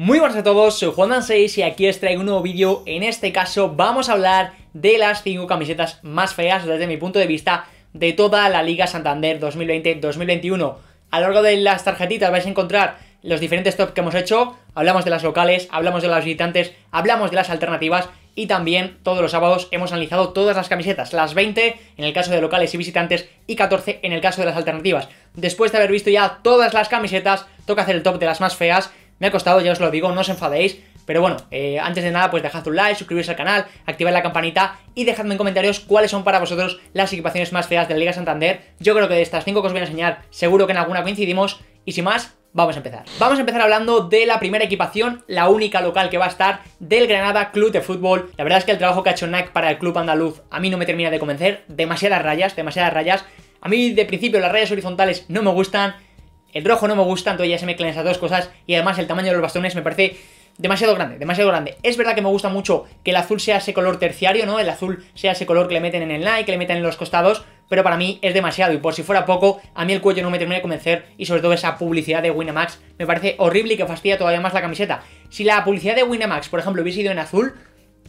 Muy buenas a todos, soy Juan6 y aquí os traigo un nuevo vídeo. En este caso vamos a hablar de las 5 camisetas más feas desde mi punto de vista de toda la Liga Santander 2020-2021. A lo largo de las tarjetitas vais a encontrar los diferentes tops que hemos hecho, hablamos de las locales, hablamos de las visitantes, hablamos de las alternativas y también todos los sábados hemos analizado todas las camisetas, las 20 en el caso de locales y visitantes y 14 en el caso de las alternativas. Después de haber visto ya todas las camisetas, toca hacer el top de las más feas me ha costado, ya os lo digo, no os enfadéis. Pero bueno, eh, antes de nada, pues dejad un like, suscribiros al canal, activad la campanita y dejadme en comentarios cuáles son para vosotros las equipaciones más feas de la Liga Santander. Yo creo que de estas 5 que os voy a enseñar, seguro que en alguna coincidimos. Y sin más, vamos a empezar. Vamos a empezar hablando de la primera equipación, la única local que va a estar del Granada Club de Fútbol. La verdad es que el trabajo que ha hecho Nike para el club andaluz a mí no me termina de convencer. Demasiadas rayas, demasiadas rayas. A mí de principio las rayas horizontales no me gustan. El rojo no me gusta, entonces ya se mezclan esas dos cosas. Y además el tamaño de los bastones me parece demasiado grande, demasiado grande. Es verdad que me gusta mucho que el azul sea ese color terciario, ¿no? El azul sea ese color que le meten en el Nike, que le meten en los costados, pero para mí es demasiado. Y por si fuera poco, a mí el cuello no me termina de convencer y sobre todo esa publicidad de Winamax me parece horrible y que fastidia todavía más la camiseta. Si la publicidad de Winamax, por ejemplo, hubiese ido en azul,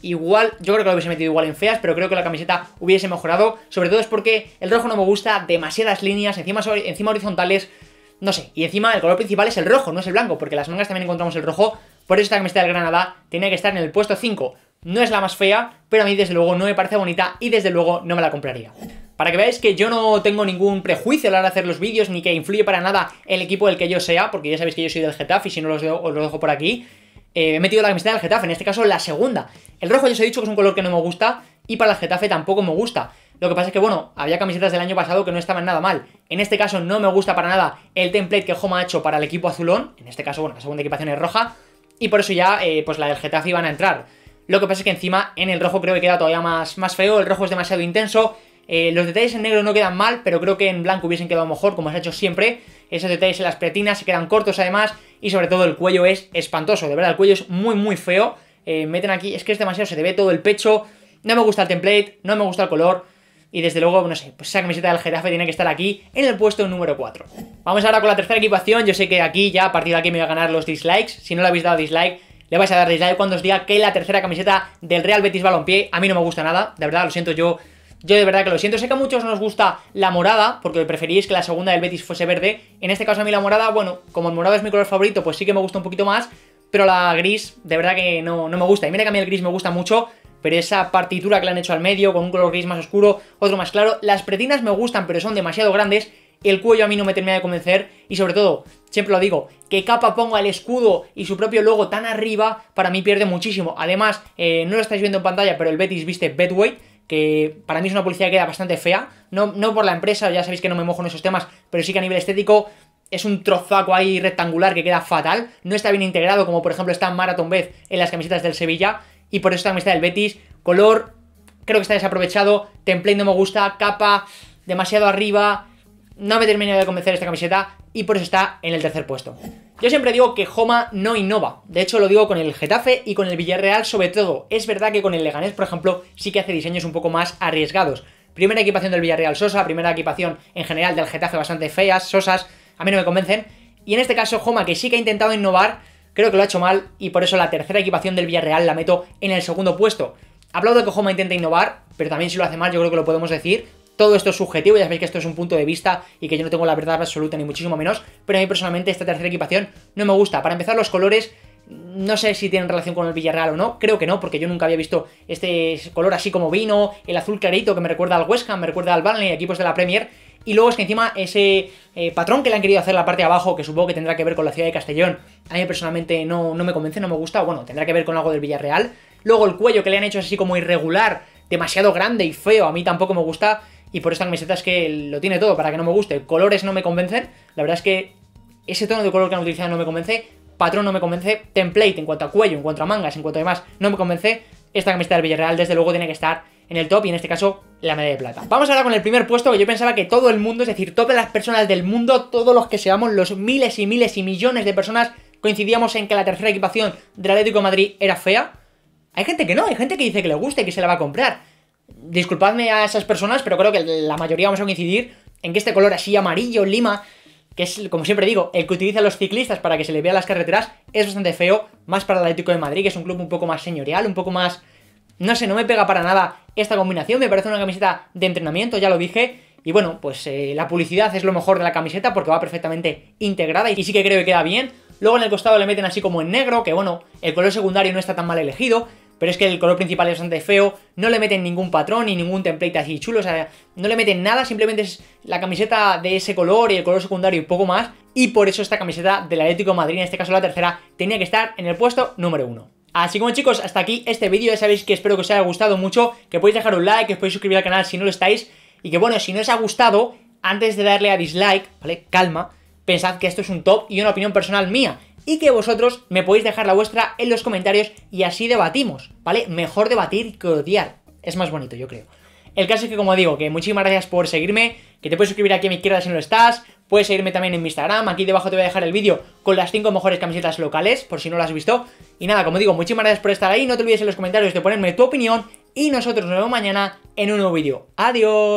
igual, yo creo que lo hubiese metido igual en feas, pero creo que la camiseta hubiese mejorado. Sobre todo es porque el rojo no me gusta, demasiadas líneas, encima, encima horizontales no sé, y encima el color principal es el rojo, no es el blanco, porque las mangas también encontramos el rojo, por eso esta camiseta del Granada tenía que estar en el puesto 5. No es la más fea, pero a mí desde luego no me parece bonita y desde luego no me la compraría. Para que veáis que yo no tengo ningún prejuicio a la hora de hacer los vídeos, ni que influye para nada el equipo del que yo sea, porque ya sabéis que yo soy del Getafe y si no los os lo dejo por aquí. Eh, he metido la camiseta del Getafe, en este caso la segunda. El rojo ya os he dicho que es un color que no me gusta, y para el Getafe tampoco me gusta. Lo que pasa es que, bueno, había camisetas del año pasado que no estaban nada mal. En este caso no me gusta para nada el template que Homa ha hecho para el equipo azulón. En este caso, bueno, la segunda equipación es roja. Y por eso ya, eh, pues la del Getafe iban a entrar. Lo que pasa es que encima en el rojo creo que queda todavía más, más feo. El rojo es demasiado intenso. Eh, los detalles en negro no quedan mal, pero creo que en blanco hubiesen quedado mejor, como se ha hecho siempre. Esos detalles en las pretinas se quedan cortos además. Y sobre todo el cuello es espantoso. De verdad, el cuello es muy, muy feo. Eh, meten aquí, es que es demasiado, se te ve todo el pecho. No me gusta el template, no me gusta el color. Y desde luego, no sé, pues esa camiseta del Getafe tiene que estar aquí en el puesto número 4. Vamos ahora con la tercera equipación. Yo sé que aquí ya a partir de aquí me voy a ganar los dislikes. Si no le habéis dado dislike, le vais a dar dislike cuando os diga que la tercera camiseta del Real Betis Balompié a mí no me gusta nada. De verdad, lo siento yo. Yo de verdad que lo siento. Sé que a muchos nos gusta la morada, porque preferís que la segunda del Betis fuese verde. En este caso a mí la morada, bueno, como el morado es mi color favorito, pues sí que me gusta un poquito más. Pero la gris, de verdad que no, no me gusta. Y mira que a mí el gris me gusta mucho pero esa partitura que le han hecho al medio, con un color gris más oscuro, otro más claro. Las pretinas me gustan, pero son demasiado grandes. El cuello a mí no me termina de convencer. Y sobre todo, siempre lo digo, que capa ponga el escudo y su propio logo tan arriba, para mí pierde muchísimo. Además, eh, no lo estáis viendo en pantalla, pero el Betis viste Bedway, que para mí es una publicidad que queda bastante fea, no, no por la empresa, ya sabéis que no me mojo en esos temas, pero sí que a nivel estético es un trozaco ahí rectangular que queda fatal, no está bien integrado como por ejemplo está Marathon Beth en las camisetas del Sevilla, y por eso también está el Betis. Color, creo que está desaprovechado. Template no me gusta. Capa, demasiado arriba. No me termina de convencer esta camiseta y por eso está en el tercer puesto. Yo siempre digo que Joma no innova. De hecho, lo digo con el Getafe y con el Villarreal sobre todo. Es verdad que con el Leganés, por ejemplo, sí que hace diseños un poco más arriesgados. Primera equipación del Villarreal Sosa, primera equipación en general del Getafe bastante feas, Sosas, a mí no me convencen. Y en este caso, Joma, que sí que ha intentado innovar, Creo que lo ha hecho mal y por eso la tercera equipación del Villarreal la meto en el segundo puesto. Aplaudo que Joma intenta innovar, pero también si lo hace mal yo creo que lo podemos decir. Todo esto es subjetivo, ya sabéis que esto es un punto de vista y que yo no tengo la verdad absoluta ni muchísimo menos, pero a mí personalmente esta tercera equipación no me gusta. Para empezar, los colores no sé si tienen relación con el Villarreal o no, creo que no, porque yo nunca había visto este color así como vino, el azul clarito que me recuerda al West Ham, me recuerda al Burnley, equipos de la Premier, y luego es que encima ese eh, patrón que le han querido hacer la parte de abajo, que supongo que tendrá que ver con la ciudad de Castellón, a mí personalmente no, no me convence, no me gusta, bueno, tendrá que ver con algo del Villarreal. Luego el cuello que le han hecho es así como irregular, demasiado grande y feo, a mí tampoco me gusta. Y por esta camiseta es que lo tiene todo para que no me guste. Colores no me convencen, la verdad es que ese tono de color que han utilizado no me convence. Patrón no me convence, template en cuanto a cuello, en cuanto a mangas, en cuanto a demás, no me convence. Esta camiseta del Villarreal desde luego tiene que estar en el top y en este caso la media de plata. Vamos ahora con el primer puesto que yo pensaba que todo el mundo, es decir, todas las personas del mundo, todos los que seamos los miles y miles y millones de personas coincidíamos en que la tercera equipación del Atlético de Madrid era fea. Hay gente que no, hay gente que dice que le gusta y que se la va a comprar. Disculpadme a esas personas, pero creo que la mayoría vamos a coincidir en que este color así amarillo, lima, que es, como siempre digo, el que utilizan los ciclistas para que se le vea las carreteras, es bastante feo, más para el Atlético de Madrid, que es un club un poco más señorial, un poco más no sé, no me pega para nada esta combinación, me parece una camiseta de entrenamiento, ya lo dije. Y bueno, pues eh, la publicidad es lo mejor de la camiseta porque va perfectamente integrada y sí que creo que queda bien. Luego en el costado le meten así como en negro, que bueno, el color secundario no está tan mal elegido, pero es que el color principal es bastante feo, no le meten ningún patrón ni ningún template así chulo, o sea, no le meten nada, simplemente es la camiseta de ese color y el color secundario y poco más, y por eso esta camiseta del Atlético de Madrid, en este caso la tercera, tenía que estar en el puesto número uno. Así como chicos, hasta aquí este vídeo, ya sabéis que espero que os haya gustado mucho, que podéis dejar un like, que os podéis suscribir al canal si no lo estáis, y que bueno, si no os ha gustado, antes de darle a dislike, ¿vale? Calma, pensad que esto es un top y una opinión personal mía, y que vosotros me podéis dejar la vuestra en los comentarios y así debatimos, ¿vale? Mejor debatir que odiar, es más bonito yo creo. El caso es que como digo, que muchísimas gracias por seguirme, que te puedes suscribir aquí a mi izquierda si no lo estás, Puedes seguirme también en mi Instagram, aquí debajo te voy a dejar el vídeo con las 5 mejores camisetas locales, por si no las has visto. Y nada, como digo, muchísimas gracias por estar ahí, no te olvides en los comentarios de ponerme tu opinión y nosotros nos vemos mañana en un nuevo vídeo. ¡Adiós!